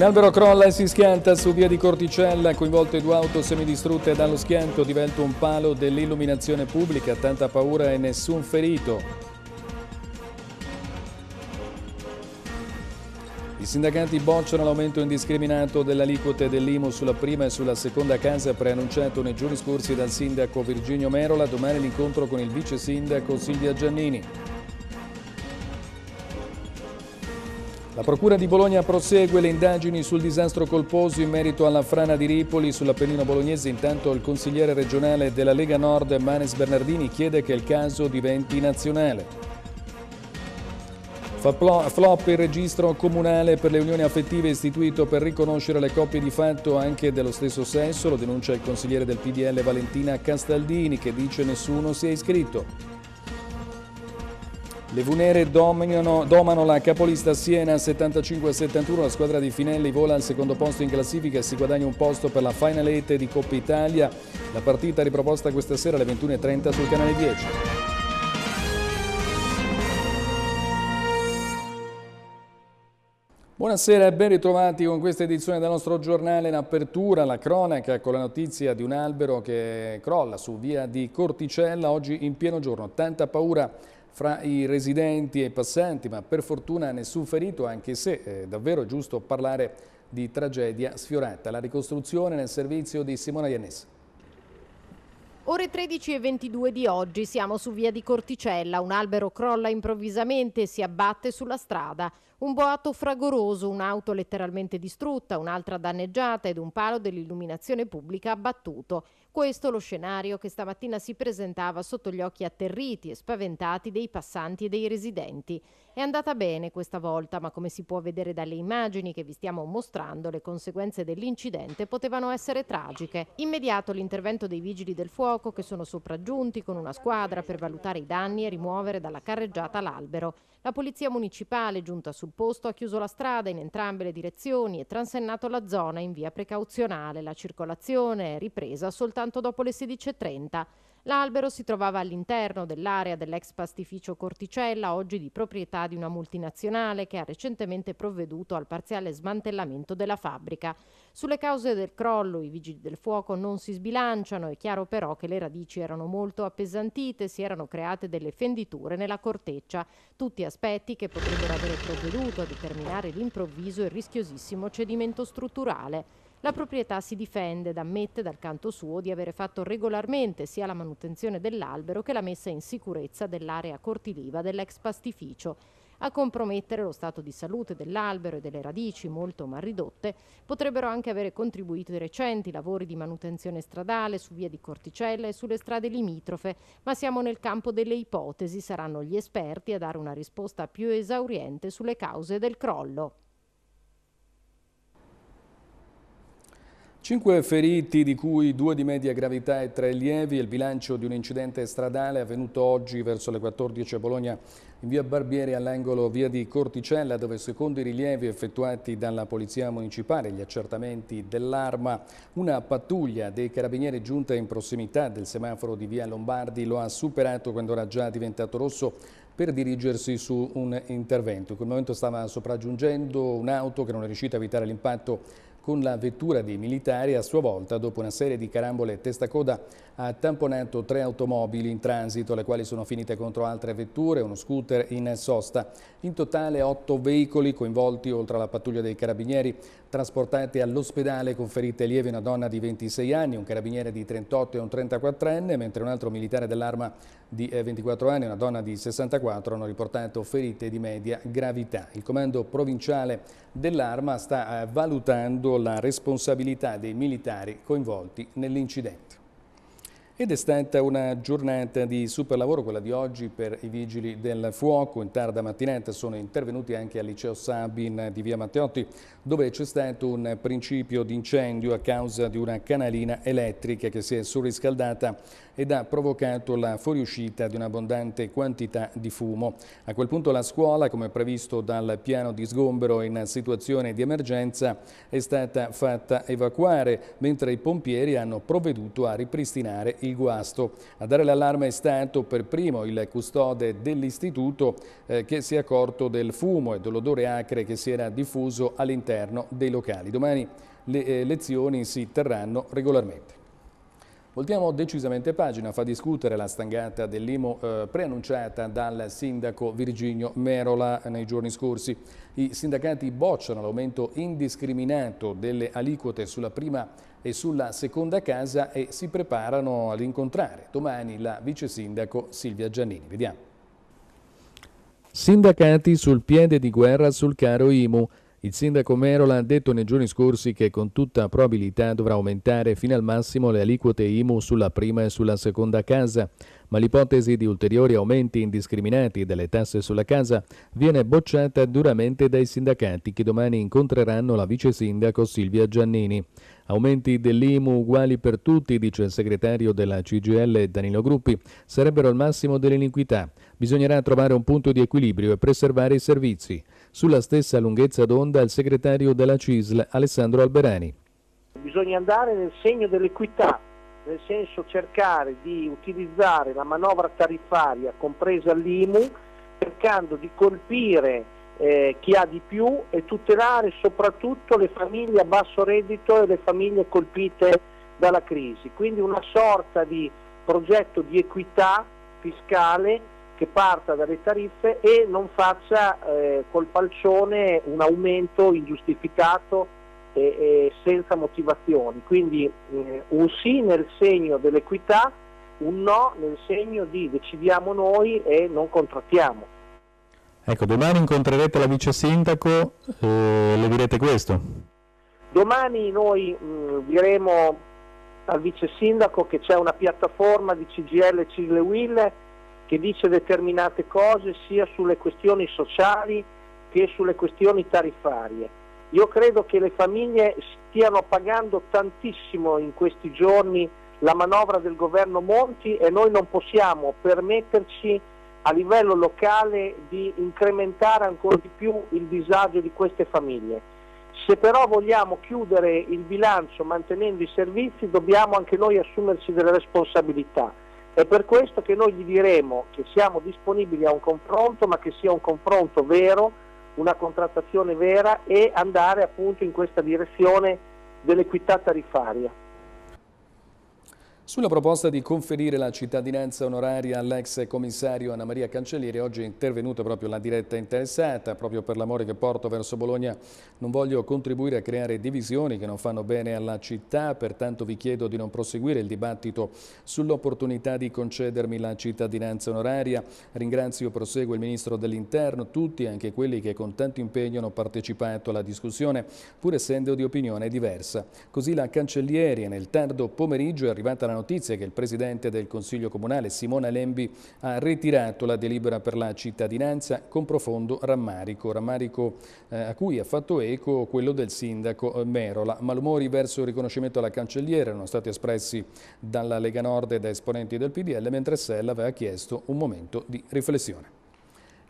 Un albero crolla e si schianta su via di Corticella, coinvolte due auto semidistrutte dallo schianto, diventa un palo dell'illuminazione pubblica, tanta paura e nessun ferito. I sindacati bocciano l'aumento indiscriminato dell'aliquote dell'Imo sulla prima e sulla seconda casa preannunciato nei giorni scorsi dal sindaco Virginio Merola, domani l'incontro con il vice sindaco Silvia Giannini. La Procura di Bologna prosegue le indagini sul disastro colposo in merito alla frana di Ripoli sull'Appennino bolognese. Intanto il consigliere regionale della Lega Nord, Manes Bernardini, chiede che il caso diventi nazionale. Fa flop il registro comunale per le unioni affettive istituito per riconoscere le coppie di fatto anche dello stesso sesso, lo denuncia il consigliere del PDL Valentina Castaldini che dice nessuno si è iscritto. Le Vunere dominano, domano la capolista Siena 75-71, la squadra di Finelli vola al secondo posto in classifica e si guadagna un posto per la Final 8 di Coppa Italia. La partita riproposta questa sera alle 21.30 sul canale 10. Buonasera e ben ritrovati con questa edizione del nostro giornale in apertura, la cronaca con la notizia di un albero che crolla su via di Corticella oggi in pieno giorno. Tanta paura fra i residenti e i passanti, ma per fortuna nessun ferito, anche se è eh, davvero giusto parlare di tragedia sfiorata. La ricostruzione nel servizio di Simona Iannese. Ore 13 e 22 di oggi siamo su via di Corticella, un albero crolla improvvisamente e si abbatte sulla strada. Un boato fragoroso, un'auto letteralmente distrutta, un'altra danneggiata ed un palo dell'illuminazione pubblica abbattuto. Questo lo scenario che stamattina si presentava sotto gli occhi atterriti e spaventati dei passanti e dei residenti. È andata bene questa volta, ma come si può vedere dalle immagini che vi stiamo mostrando, le conseguenze dell'incidente potevano essere tragiche. Immediato l'intervento dei vigili del fuoco che sono sopraggiunti con una squadra per valutare i danni e rimuovere dalla carreggiata l'albero. La polizia municipale giunta sul posto ha chiuso la strada in entrambe le direzioni e transennato la zona in via precauzionale. La circolazione è ripresa soltanto dopo le 16.30. L'albero si trovava all'interno dell'area dell'ex pastificio Corticella, oggi di proprietà di una multinazionale che ha recentemente provveduto al parziale smantellamento della fabbrica. Sulle cause del crollo i vigili del fuoco non si sbilanciano, è chiaro però che le radici erano molto appesantite, si erano create delle fenditure nella corteccia, tutti aspetti che potrebbero aver provveduto a determinare l'improvviso e rischiosissimo cedimento strutturale. La proprietà si difende ed ammette dal canto suo di avere fatto regolarmente sia la manutenzione dell'albero che la messa in sicurezza dell'area cortiliva dell'ex pastificio. A compromettere lo stato di salute dell'albero e delle radici molto mal ridotte potrebbero anche avere contribuito i recenti lavori di manutenzione stradale su via di Corticella e sulle strade limitrofe, ma siamo nel campo delle ipotesi, saranno gli esperti a dare una risposta più esauriente sulle cause del crollo. Cinque feriti, di cui due di media gravità e tre lievi, il bilancio di un incidente stradale avvenuto oggi verso le 14 a Bologna in via Barbieri all'angolo via di Corticella dove secondo i rilievi effettuati dalla Polizia Municipale e gli accertamenti dell'arma una pattuglia dei carabinieri giunta in prossimità del semaforo di via Lombardi lo ha superato quando era già diventato rosso per dirigersi su un intervento. In quel momento stava sopraggiungendo un'auto che non è riuscita a evitare l'impatto con la vettura dei militari a sua volta dopo una serie di carambole testacoda ha tamponato tre automobili in transito, le quali sono finite contro altre vetture, uno scooter in sosta. In totale otto veicoli coinvolti, oltre alla pattuglia dei carabinieri, trasportati all'ospedale con ferite lievi una donna di 26 anni, un carabiniere di 38 e un 34enne, mentre un altro militare dell'arma di 24 eh, anni e una donna di 64 hanno riportato ferite di media gravità. Il comando provinciale dell'arma sta eh, valutando la responsabilità dei militari coinvolti nell'incidente. Ed è stata una giornata di super lavoro quella di oggi per i vigili del fuoco. In tarda mattinata sono intervenuti anche al liceo Sabin di via Matteotti dove c'è stato un principio di incendio a causa di una canalina elettrica che si è surriscaldata ed ha provocato la fuoriuscita di un'abbondante quantità di fumo. A quel punto la scuola, come previsto dal piano di sgombero in situazione di emergenza, è stata fatta evacuare, mentre i pompieri hanno provveduto a ripristinare il guasto. A dare l'allarme è stato per primo il custode dell'istituto eh, che si è accorto del fumo e dell'odore acre che si era diffuso all'interno dei locali. Domani le eh, lezioni si terranno regolarmente. Voltiamo decisamente pagina, fa discutere la stangata dell'IMO eh, preannunciata dal sindaco Virginio Merola nei giorni scorsi. I sindacati bocciano l'aumento indiscriminato delle aliquote sulla prima e sulla seconda casa e si preparano ad incontrare domani la vice sindaco Silvia Giannini. Vediamo. Sindacati sul piede di guerra sul caro IMU. Il sindaco Merola ha detto nei giorni scorsi che con tutta probabilità dovrà aumentare fino al massimo le aliquote IMU sulla prima e sulla seconda casa, ma l'ipotesi di ulteriori aumenti indiscriminati delle tasse sulla casa viene bocciata duramente dai sindacati che domani incontreranno la vice sindaco Silvia Giannini. Aumenti dell'IMU uguali per tutti, dice il segretario della CGL Danilo Gruppi, sarebbero al massimo dell'iniquità. Bisognerà trovare un punto di equilibrio e preservare i servizi. Sulla stessa lunghezza d'onda il segretario della CISL Alessandro Alberani. Bisogna andare nel segno dell'equità, nel senso cercare di utilizzare la manovra tariffaria, compresa l'IMU, cercando di colpire eh, chi ha di più e tutelare soprattutto le famiglie a basso reddito e le famiglie colpite dalla crisi. Quindi una sorta di progetto di equità fiscale che parta dalle tariffe e non faccia eh, col palcione un aumento ingiustificato e, e senza motivazioni. Quindi eh, un sì nel segno dell'equità, un no nel segno di decidiamo noi e non contrattiamo. Ecco, domani incontrerete la vice sindaco e eh, le direte questo. Domani noi mh, mm, diremo al vice sindaco che c'è una piattaforma di CGL Cigle Will che dice determinate cose sia sulle questioni sociali che sulle questioni tariffarie. Io credo che le famiglie stiano pagando tantissimo in questi giorni la manovra del governo Monti e noi non possiamo permetterci a livello locale di incrementare ancora di più il disagio di queste famiglie. Se però vogliamo chiudere il bilancio mantenendo i servizi dobbiamo anche noi assumerci delle responsabilità. È per questo che noi gli diremo che siamo disponibili a un confronto, ma che sia un confronto vero, una contrattazione vera e andare appunto in questa direzione dell'equità tariffaria. Sulla proposta di conferire la cittadinanza onoraria all'ex commissario Anna Maria Cancellieri, oggi è intervenuta proprio la diretta interessata, proprio per l'amore che porto verso Bologna non voglio contribuire a creare divisioni che non fanno bene alla città, pertanto vi chiedo di non proseguire il dibattito sull'opportunità di concedermi la cittadinanza onoraria. Ringrazio, proseguo il Ministro dell'Interno, tutti, anche quelli che con tanto impegno hanno partecipato alla discussione, pur essendo di opinione diversa. Così la Cancellieri nel tardo pomeriggio è arrivata alla notizia che il Presidente del Consiglio Comunale, Simona Lembi, ha ritirato la delibera per la cittadinanza con profondo rammarico, rammarico eh, a cui ha fatto eco quello del Sindaco eh, Merola. Malumori verso il riconoscimento alla cancelliera erano stati espressi dalla Lega Nord e da esponenti del PDL, mentre Sella aveva chiesto un momento di riflessione.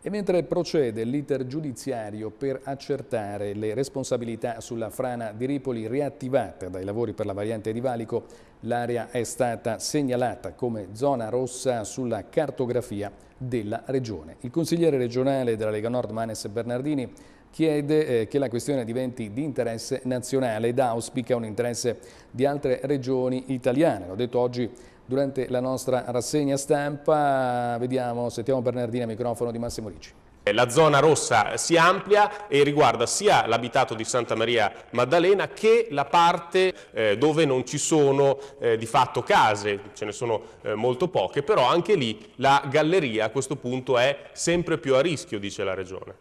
E mentre procede l'iter giudiziario per accertare le responsabilità sulla frana di Ripoli riattivata dai lavori per la variante di Valico, l'area è stata segnalata come zona rossa sulla cartografia della regione. Il consigliere regionale della Lega Nord Manes Bernardini chiede eh, che la questione diventi di interesse nazionale ed auspica un interesse di altre regioni italiane. L'ho detto oggi durante la nostra rassegna stampa. Vediamo, sentiamo Bernardina, microfono di Massimo Ricci. La zona rossa si amplia e riguarda sia l'abitato di Santa Maria Maddalena che la parte eh, dove non ci sono eh, di fatto case, ce ne sono eh, molto poche, però anche lì la galleria a questo punto è sempre più a rischio, dice la Regione.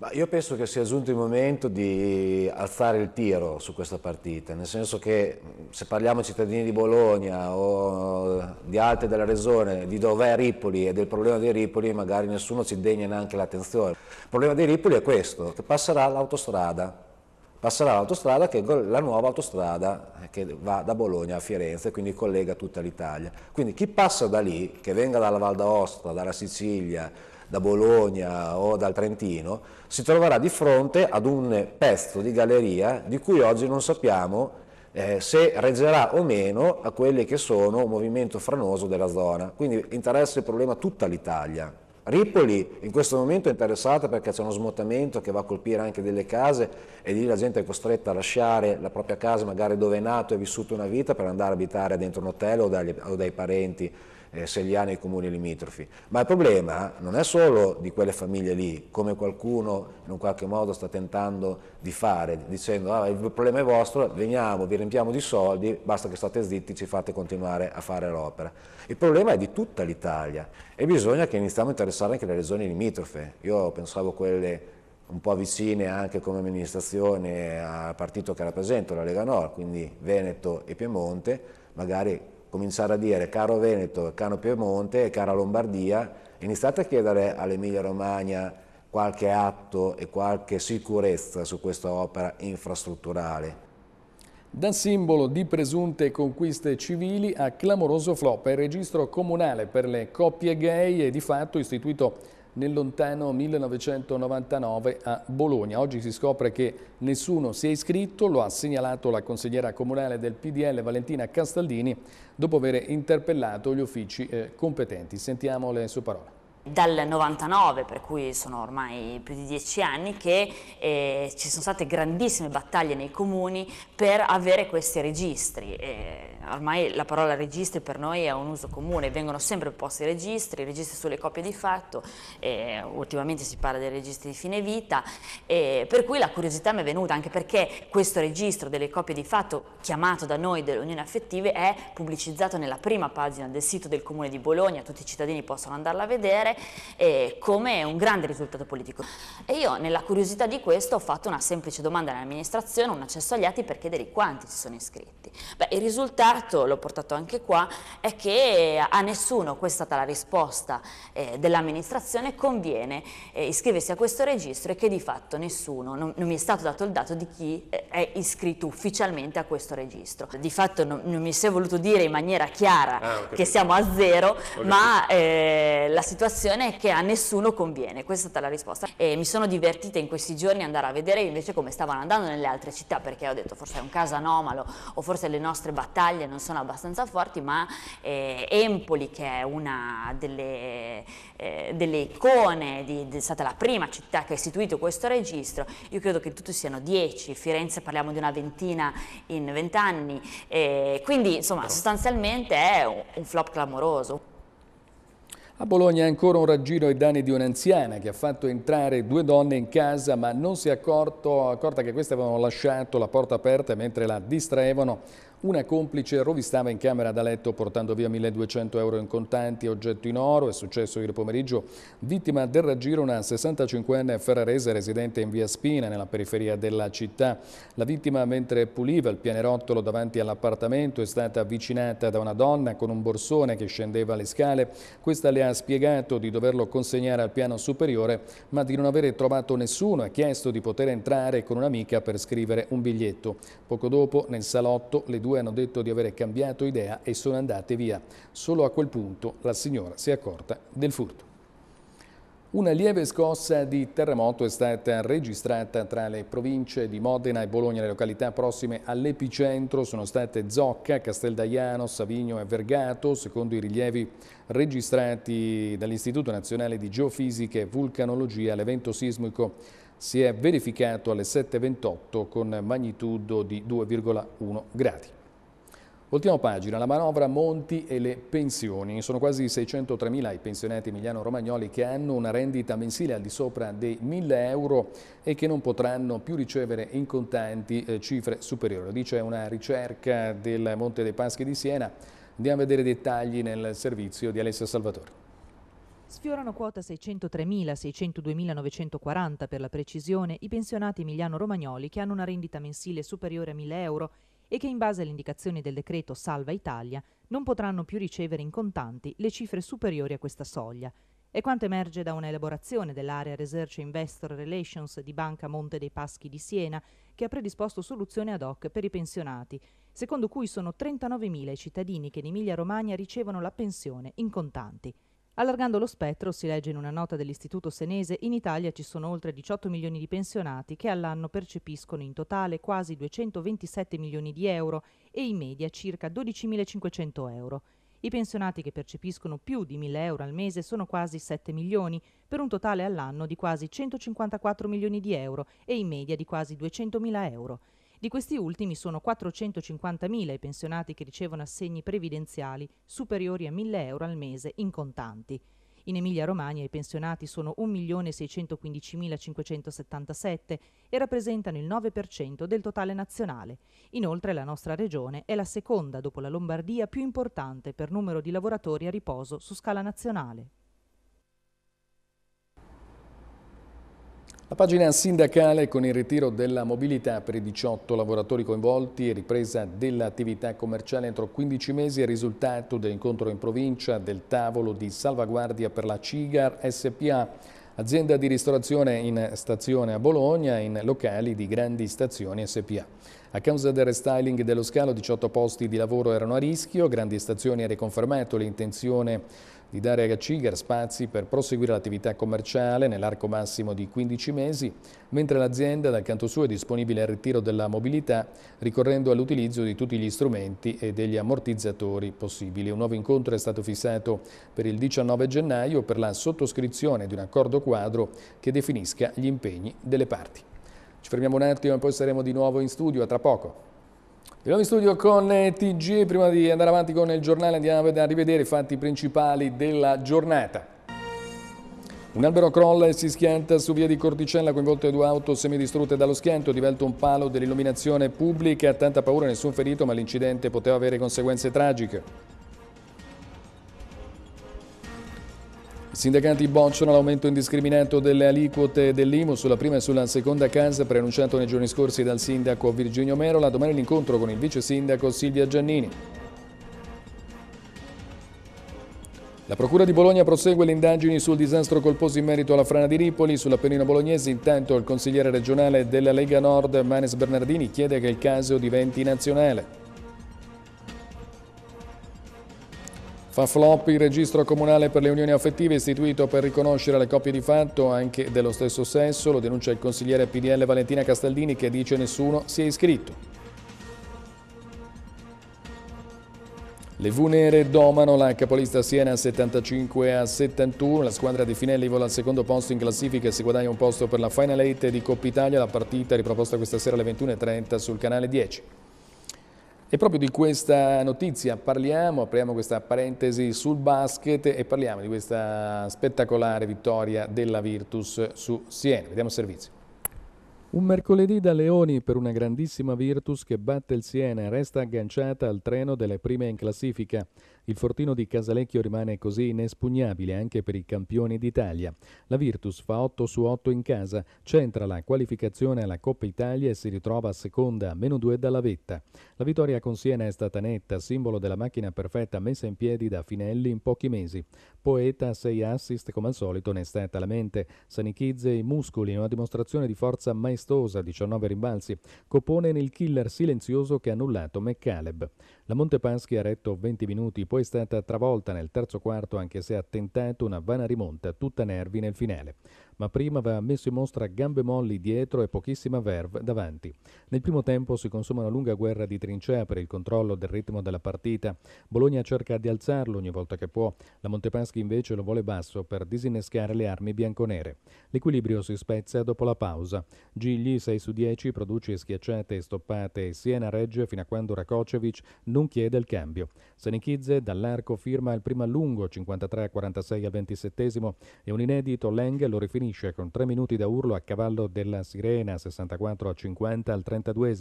Ma io penso che sia giunto il momento di alzare il tiro su questa partita, nel senso che se parliamo cittadini di Bologna o di altre della regione, di dov'è Ripoli e del problema dei Ripoli, magari nessuno ci degna neanche l'attenzione. Il problema dei Ripoli è questo, che passerà l'autostrada, passerà l'autostrada che è la nuova autostrada eh, che va da Bologna a Firenze, quindi collega tutta l'Italia. Quindi chi passa da lì, che venga dalla Val d'Aosta, dalla Sicilia, da Bologna o dal Trentino, si troverà di fronte ad un pezzo di galleria di cui oggi non sappiamo eh, se reggerà o meno a quelli che sono un movimento franoso della zona. Quindi interessa il problema tutta l'Italia. Ripoli in questo momento è interessata perché c'è uno smottamento che va a colpire anche delle case e lì la gente è costretta a lasciare la propria casa magari dove è nato e vissuto una vita per andare a abitare dentro un hotel o, dagli, o dai parenti eh, Segliano e i comuni limitrofi, ma il problema non è solo di quelle famiglie lì, come qualcuno in un qualche modo sta tentando di fare, dicendo ah, il problema è vostro, veniamo, vi riempiamo di soldi, basta che state zitti, ci fate continuare a fare l'opera. Il problema è di tutta l'Italia e bisogna che iniziamo a interessare anche le regioni limitrofe. Io pensavo quelle un po' vicine anche come amministrazione al partito che rappresento, la Lega Nord, quindi Veneto e Piemonte, magari cominciare a dire caro Veneto, caro Piemonte, e cara Lombardia, iniziate a chiedere all'Emilia Romagna qualche atto e qualche sicurezza su questa opera infrastrutturale. Da simbolo di presunte conquiste civili a clamoroso flop il registro comunale per le coppie gay è di fatto istituito nel lontano 1999 a Bologna. Oggi si scopre che nessuno si è iscritto, lo ha segnalato la consigliera comunale del PDL Valentina Castaldini dopo aver interpellato gli uffici eh, competenti. Sentiamo le sue parole dal 99, per cui sono ormai più di dieci anni, che eh, ci sono state grandissime battaglie nei comuni per avere questi registri. E ormai la parola registri per noi è un uso comune, vengono sempre posti registri, registri sulle copie di fatto, eh, ultimamente si parla dei registri di fine vita, eh, per cui la curiosità mi è venuta anche perché questo registro delle copie di fatto, chiamato da noi dell'Unione Affettive, è pubblicizzato nella prima pagina del sito del Comune di Bologna, tutti i cittadini possono andarla a vedere eh, come un grande risultato politico. E io nella curiosità di questo ho fatto una semplice domanda all'amministrazione, un accesso agli atti per chiedere quanti si sono iscritti. Beh, il risultato, l'ho portato anche qua, è che a nessuno, questa è stata la risposta eh, dell'amministrazione, conviene eh, iscriversi a questo registro e che di fatto nessuno, non, non mi è stato dato il dato di chi eh, è iscritto ufficialmente a questo registro. Di fatto non, non mi si è voluto dire in maniera chiara ah, che siamo a zero, ma eh, la situazione situazione che a nessuno conviene, questa è stata la risposta. E mi sono divertita in questi giorni andare a vedere invece come stavano andando nelle altre città, perché ho detto forse è un caso anomalo o forse le nostre battaglie non sono abbastanza forti, ma eh, Empoli che è una delle, eh, delle icone, di, è stata la prima città che ha istituito questo registro, io credo che in tutto siano 10, Firenze parliamo di una ventina in vent'anni, eh, quindi insomma sostanzialmente è un flop clamoroso. A Bologna ancora un raggiro ai danni di un'anziana che ha fatto entrare due donne in casa ma non si è accorto, accorta che queste avevano lasciato la porta aperta mentre la distraevano una complice rovistava in camera da letto portando via 1200 euro in contanti e oggetto in oro. È successo ieri pomeriggio. Vittima del raggiro una 65enne ferrarese residente in via Spina, nella periferia della città. La vittima, mentre puliva il pianerottolo davanti all'appartamento, è stata avvicinata da una donna con un borsone che scendeva le scale. Questa le ha spiegato di doverlo consegnare al piano superiore, ma di non avere trovato nessuno. Ha chiesto di poter entrare con un'amica per scrivere un biglietto. Poco dopo, nel salotto, le due due hanno detto di aver cambiato idea e sono andate via. Solo a quel punto la signora si è accorta del furto. Una lieve scossa di terremoto è stata registrata tra le province di Modena e Bologna. Le località prossime all'epicentro sono state Zocca, Casteldaiano, Savigno e Vergato, secondo i rilievi registrati dall'Istituto Nazionale di Geofisica e Vulcanologia. L'evento sismico si è verificato alle 7.28 con magnitudo di 2,1 gradi. Ultima pagina, la manovra Monti e le pensioni. Sono quasi 603.000 i pensionati emiliano-romagnoli che hanno una rendita mensile al di sopra dei 1.000 euro e che non potranno più ricevere in contanti eh, cifre superiori. Lo dice una ricerca del Monte dei Paschi di Siena. Andiamo a vedere i dettagli nel servizio di Alessia Salvatore. Sfiorano quota 603.000, 602.940 per la precisione, i pensionati emiliano-romagnoli che hanno una rendita mensile superiore a 1.000 euro e che in base alle indicazioni del decreto Salva Italia non potranno più ricevere in contanti le cifre superiori a questa soglia. È quanto emerge da un'elaborazione dell'area Research Investor Relations di Banca Monte dei Paschi di Siena, che ha predisposto soluzioni ad hoc per i pensionati, secondo cui sono 39.000 i cittadini che in Emilia-Romagna ricevono la pensione in contanti. Allargando lo spettro, si legge in una nota dell'Istituto Senese, in Italia ci sono oltre 18 milioni di pensionati che all'anno percepiscono in totale quasi 227 milioni di euro e in media circa 12.500 euro. I pensionati che percepiscono più di 1.000 euro al mese sono quasi 7 milioni, per un totale all'anno di quasi 154 milioni di euro e in media di quasi 200.000 euro. Di questi ultimi sono 450.000 i pensionati che ricevono assegni previdenziali superiori a 1.000 euro al mese in contanti. In Emilia-Romagna i pensionati sono 1.615.577 e rappresentano il 9% del totale nazionale. Inoltre la nostra regione è la seconda dopo la Lombardia più importante per numero di lavoratori a riposo su scala nazionale. La pagina sindacale con il ritiro della mobilità per i 18 lavoratori coinvolti e ripresa dell'attività commerciale entro 15 mesi è risultato dell'incontro in provincia del tavolo di salvaguardia per la CIGAR SPA, azienda di ristorazione in stazione a Bologna in locali di grandi stazioni SPA. A causa del restyling dello scalo 18 posti di lavoro erano a rischio, Grandi Stazioni ha riconfermato l'intenzione di dare a Cigar spazi per proseguire l'attività commerciale nell'arco massimo di 15 mesi, mentre l'azienda dal canto suo è disponibile al ritiro della mobilità ricorrendo all'utilizzo di tutti gli strumenti e degli ammortizzatori possibili. Un nuovo incontro è stato fissato per il 19 gennaio per la sottoscrizione di un accordo quadro che definisca gli impegni delle parti. Ci fermiamo un attimo e poi saremo di nuovo in studio, a tra poco. Di nuovo in studio con eh, TG, prima di andare avanti con il giornale andiamo a rivedere i fatti principali della giornata. Un albero crolla e si schianta su via di Corticella, coinvolte due auto semidistrutte dallo schianto, divelto un palo dell'illuminazione pubblica, tanta paura, nessun ferito, ma l'incidente poteva avere conseguenze tragiche. I sindacati bocciano l'aumento indiscriminato delle aliquote dell'IMU sulla prima e sulla seconda casa preannunciato nei giorni scorsi dal sindaco Virginio Merola. Domani l'incontro con il vice sindaco Silvia Giannini. La Procura di Bologna prosegue le indagini sul disastro colposo in merito alla frana di Ripoli. Sull'Appennino bolognese intanto il consigliere regionale della Lega Nord Manes Bernardini chiede che il caso diventi nazionale. Fa flop il registro comunale per le unioni affettive istituito per riconoscere le coppie di fatto anche dello stesso sesso, lo denuncia il consigliere PDL Valentina Castaldini che dice nessuno si è iscritto. Le V nere domano la capolista Siena 75 a 71, la squadra di Finelli vola al secondo posto in classifica e si guadagna un posto per la Final 8 di Coppa Italia, la partita riproposta questa sera alle 21.30 sul canale 10. E proprio di questa notizia parliamo, apriamo questa parentesi sul basket e parliamo di questa spettacolare vittoria della Virtus su Siena. Vediamo il servizio. Un mercoledì da Leoni per una grandissima Virtus che batte il Siena e resta agganciata al treno delle prime in classifica. Il fortino di Casalecchio rimane così inespugnabile anche per i campioni d'Italia. La Virtus fa 8 su 8 in casa, centra la qualificazione alla Coppa Italia e si ritrova a seconda a meno 2 dalla vetta. La vittoria con Siena è stata netta, simbolo della macchina perfetta messa in piedi da Finelli in pochi mesi. Poeta, 6 assist come al solito ne è stata la mente. Sanichizze i muscoli in una dimostrazione di forza maestosa, 19 rimbalzi. Copone nel killer silenzioso che ha annullato McCaleb. La Montepaschi ha retto 20 minuti, poi è stata travolta nel terzo quarto anche se ha tentato una vana rimonta tutta nervi nel finale ma prima aveva messo in mostra gambe molli dietro e pochissima verve davanti. Nel primo tempo si consuma una lunga guerra di trincea per il controllo del ritmo della partita. Bologna cerca di alzarlo ogni volta che può, la Montepaschi invece lo vuole basso per disinnescare le armi bianconere. L'equilibrio si spezza dopo la pausa. Gigli 6 su 10 produce schiacciate e stoppate e Siena regge fino a quando Rakocevic non chiede il cambio. Senichizze dall'arco firma il primo allungo 53 46 al 27 e un inedito Leng lo rifinisce finisce con 3 minuti da urlo a cavallo della Sirena, 64 a 50 al 32.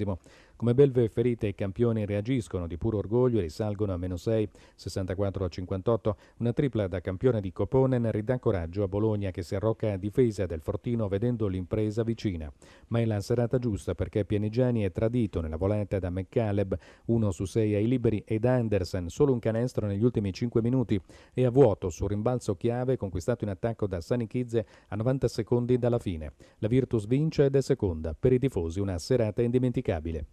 Come belve ferite i campioni reagiscono di puro orgoglio e risalgono a meno 6, 64 a 58. Una tripla da campione di Coponen ridà coraggio a Bologna che si arrocca a difesa del Fortino vedendo l'impresa vicina. Ma è la serata giusta perché Pienigiani è tradito nella volata da McCaleb, 1 su 6 ai liberi ed Andersen, solo un canestro negli ultimi 5 minuti e a vuoto sul rimbalzo chiave conquistato in attacco da Sanichizze a 90 90 secondi dalla fine. La Virtus vince ed è seconda. Per i tifosi una serata indimenticabile.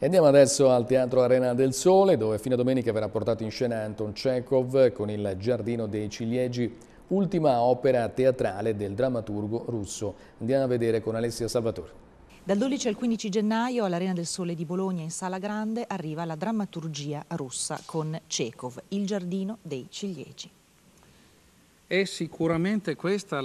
andiamo adesso al Teatro Arena del Sole, dove fino a domenica verrà portato in scena Anton Chekhov con il Giardino dei Ciliegi, ultima opera teatrale del drammaturgo russo. Andiamo a vedere con Alessia Salvatore. Dal 12 al 15 gennaio all'Arena del Sole di Bologna in Sala Grande arriva la drammaturgia russa con Chekhov, Il giardino dei ciliegi. È sicuramente questa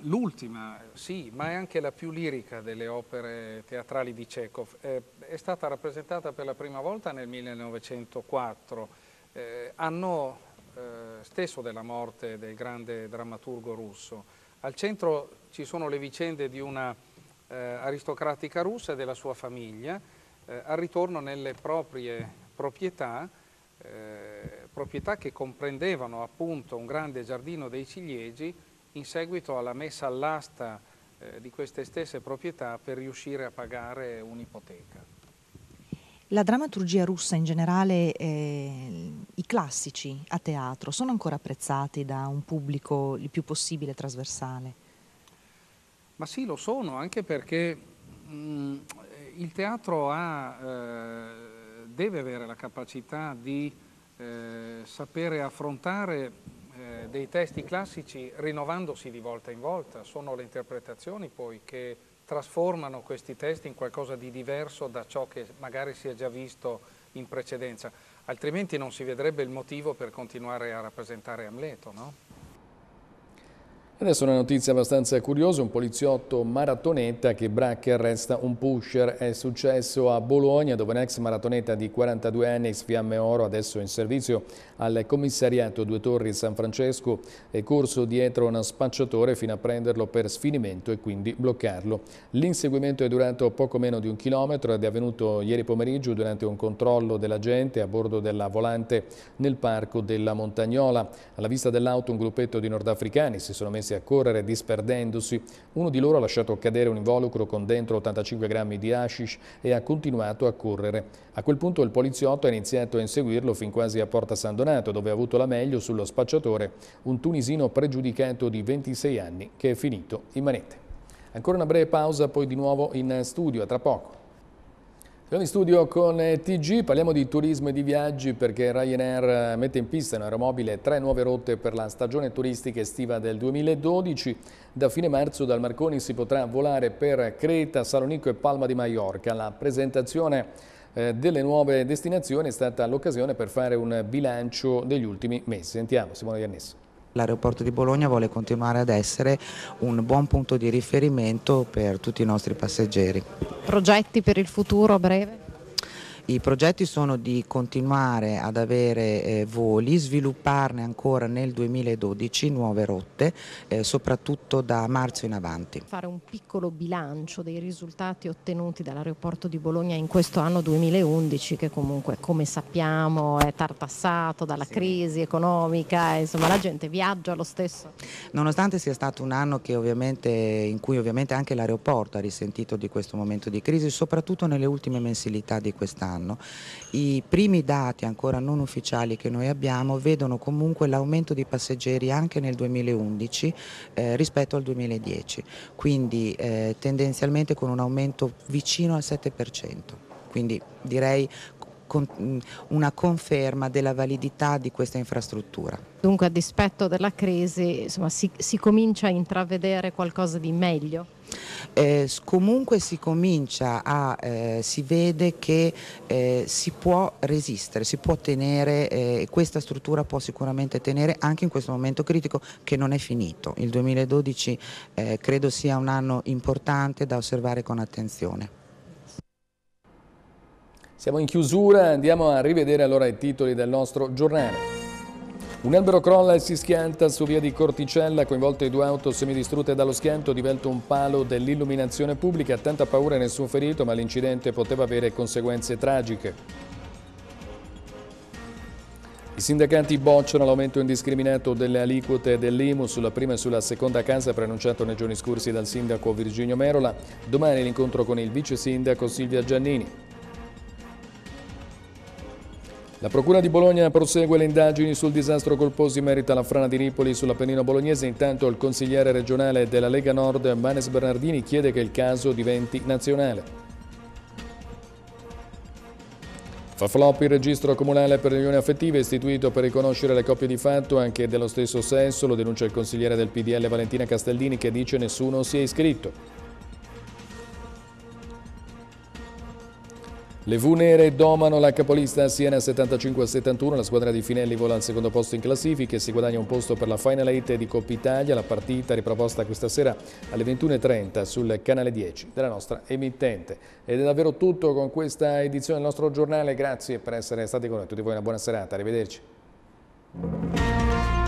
l'ultima, sì, ma è anche la più lirica delle opere teatrali di Chekhov. Eh, è stata rappresentata per la prima volta nel 1904, eh, anno eh, stesso della morte del grande drammaturgo russo. Al centro ci sono le vicende di una eh, aristocratica russa e della sua famiglia, eh, al ritorno nelle proprie proprietà eh, proprietà che comprendevano appunto un grande giardino dei ciliegi in seguito alla messa all'asta eh, di queste stesse proprietà per riuscire a pagare un'ipoteca. La drammaturgia russa in generale, eh, i classici a teatro, sono ancora apprezzati da un pubblico il più possibile trasversale? Ma sì, lo sono, anche perché mh, mm, il teatro ha, eh, deve avere la capacità di eh, sapere affrontare eh, dei testi classici rinnovandosi di volta in volta, sono le interpretazioni poi che trasformano questi testi in qualcosa di diverso da ciò che magari si è già visto in precedenza, altrimenti non si vedrebbe il motivo per continuare a rappresentare Amleto, no? Adesso una notizia abbastanza curiosa, un poliziotto maratoneta che bracca e arresta un pusher. È successo a Bologna dove un ex maratoneta di 42 anni, Sfiamme Oro, adesso in servizio al commissariato Due Torri San Francesco, è corso dietro un spacciatore fino a prenderlo per sfinimento e quindi bloccarlo. L'inseguimento è durato poco meno di un chilometro ed è avvenuto ieri pomeriggio durante un controllo della gente a bordo della volante nel parco della Montagnola. Alla vista dell'auto un gruppetto di nordafricani si sono messi inizia a correre disperdendosi. Uno di loro ha lasciato cadere un involucro con dentro 85 grammi di hashish e ha continuato a correre. A quel punto il poliziotto ha iniziato a inseguirlo fin quasi a Porta San Donato, dove ha avuto la meglio sullo spacciatore, un tunisino pregiudicato di 26 anni che è finito in manette. Ancora una breve pausa, poi di nuovo in studio, a tra poco. Siamo in studio con eh, TG, parliamo di turismo e di viaggi perché Ryanair eh, mette in pista in aeromobile tre nuove rotte per la stagione turistica estiva del 2012. Da fine marzo dal Marconi si potrà volare per Creta, Salonico e Palma di Mallorca. La presentazione eh, delle nuove destinazioni è stata l'occasione per fare un bilancio degli ultimi mesi. Sentiamo Simone Iannessi. L'aeroporto di Bologna vuole continuare ad essere un buon punto di riferimento per tutti i nostri passeggeri. Progetti per il futuro a breve? I progetti sono di continuare ad avere eh, voli, svilupparne ancora nel 2012 nuove rotte, eh, soprattutto da marzo in avanti. Fare un piccolo bilancio dei risultati ottenuti dall'aeroporto di Bologna in questo anno 2011 che comunque come sappiamo è tartassato dalla sì. crisi economica, insomma la gente viaggia lo stesso. Nonostante sia stato un anno in cui ovviamente anche l'aeroporto ha risentito di questo momento di crisi, soprattutto nelle ultime mensilità di quest'anno quest'anno. I primi dati ancora non ufficiali che noi abbiamo vedono comunque l'aumento di passeggeri anche nel 2011 eh, rispetto al 2010, quindi eh, tendenzialmente con un aumento vicino al 7%, quindi direi mm, una conferma della validità di questa infrastruttura. Dunque a dispetto della crisi insomma, si, si comincia a intravedere qualcosa di meglio? Eh, comunque si comincia a, eh, si vede che eh, si può resistere, si può tenere, eh, questa struttura può sicuramente tenere anche in questo momento critico che non è finito. Il 2012 eh, credo sia un anno importante da osservare con attenzione. Siamo in chiusura, andiamo a rivedere allora i titoli del nostro giornale. Un albero crolla e si schianta su via di Corticella, coinvolte due auto semidistrutte dallo schianto, divelto un palo dell'illuminazione pubblica, tanta paura e nessun ferito, ma l'incidente poteva avere conseguenze tragiche. I sindacati bocciano l'aumento indiscriminato delle aliquote dell'IMU sulla prima e sulla seconda casa preannunciato nei giorni scorsi dal sindaco Virginio Merola. Domani l'incontro con il vice sindaco Silvia Giannini. La Procura di Bologna prosegue le indagini sul disastro colposo in merito alla frana di Ripoli sull'Appennino bolognese. Intanto il consigliere regionale della Lega Nord, Manes Bernardini, chiede che il caso diventi nazionale. Fa flop il registro comunale per le unioni affettive istituito per riconoscere le coppie di fatto anche dello stesso sesso, lo denuncia il consigliere del PDL Valentina Castellini che dice nessuno si è iscritto. Le V nere domano la capolista Siena 75-71, la squadra di Finelli vola al secondo posto in classifica e si guadagna un posto per la Final 8 di Coppa Italia, la partita riproposta questa sera alle 21.30 sul canale 10 della nostra emittente. Ed è davvero tutto con questa edizione del nostro giornale, grazie per essere stati con noi, tutti voi una buona serata, arrivederci.